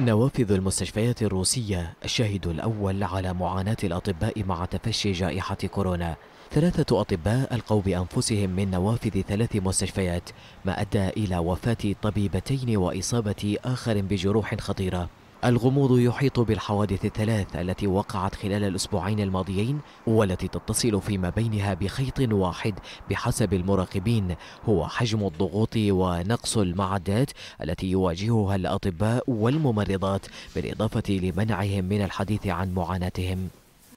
نوافذ المستشفيات الروسية الشاهد الأول على معاناة الأطباء مع تفشي جائحة كورونا ثلاثة أطباء ألقوا بأنفسهم من نوافذ ثلاث مستشفيات ما أدى إلى وفاة طبيبتين وإصابة آخر بجروح خطيرة الغموض يحيط بالحوادث الثلاث التي وقعت خلال الأسبوعين الماضيين والتي تتصل فيما بينها بخيط واحد بحسب المراقبين هو حجم الضغوط ونقص المعدات التي يواجهها الأطباء والممرضات بالإضافة لمنعهم من الحديث عن معاناتهم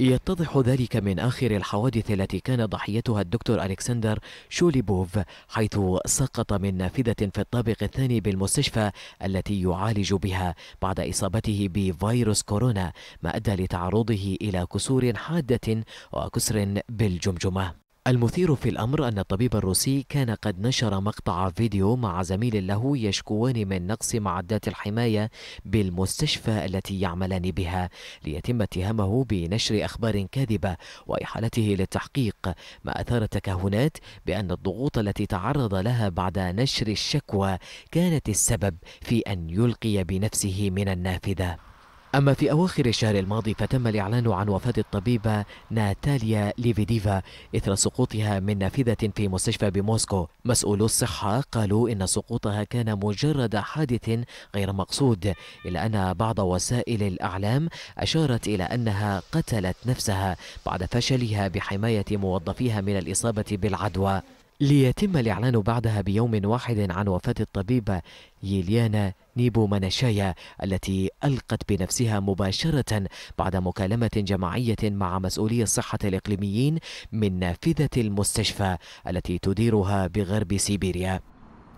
يتضح ذلك من آخر الحوادث التي كان ضحيتها الدكتور ألكسندر شوليبوف حيث سقط من نافذة في الطابق الثاني بالمستشفى التي يعالج بها بعد إصابته بفيروس كورونا ما أدى لتعرضه إلى كسور حادة وكسر بالجمجمة المثير في الأمر أن الطبيب الروسي كان قد نشر مقطع فيديو مع زميل له يشكوان من نقص معدات الحماية بالمستشفى التي يعملان بها ليتم اتهامه بنشر أخبار كاذبة وإحالته للتحقيق ما أثار تكهنات بأن الضغوط التي تعرض لها بعد نشر الشكوى كانت السبب في أن يلقي بنفسه من النافذة أما في أواخر الشهر الماضي فتم الإعلان عن وفاة الطبيبة ناتاليا ليفيديفا إثر سقوطها من نافذة في مستشفى بموسكو مسؤولو الصحة قالوا إن سقوطها كان مجرد حادث غير مقصود إلا أن بعض وسائل الأعلام أشارت إلى أنها قتلت نفسها بعد فشلها بحماية موظفيها من الإصابة بالعدوى ليتم الإعلان بعدها بيوم واحد عن وفاة الطبيبة يليانا نيبو مناشايا التي ألقت بنفسها مباشرة بعد مكالمة جماعية مع مسؤولي الصحة الإقليميين من نافذة المستشفى التي تديرها بغرب سيبيريا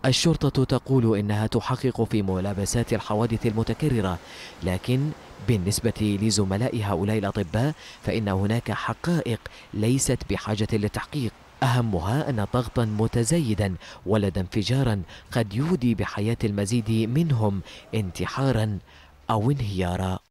الشرطة تقول إنها تحقق في ملابسات الحوادث المتكررة لكن بالنسبة لزملاء هؤلاء الأطباء فإن هناك حقائق ليست بحاجة للتحقيق أهمها أن ضغطا متزايدا ولد انفجارا قد يودي بحياة المزيد منهم انتحارا أو انهيارا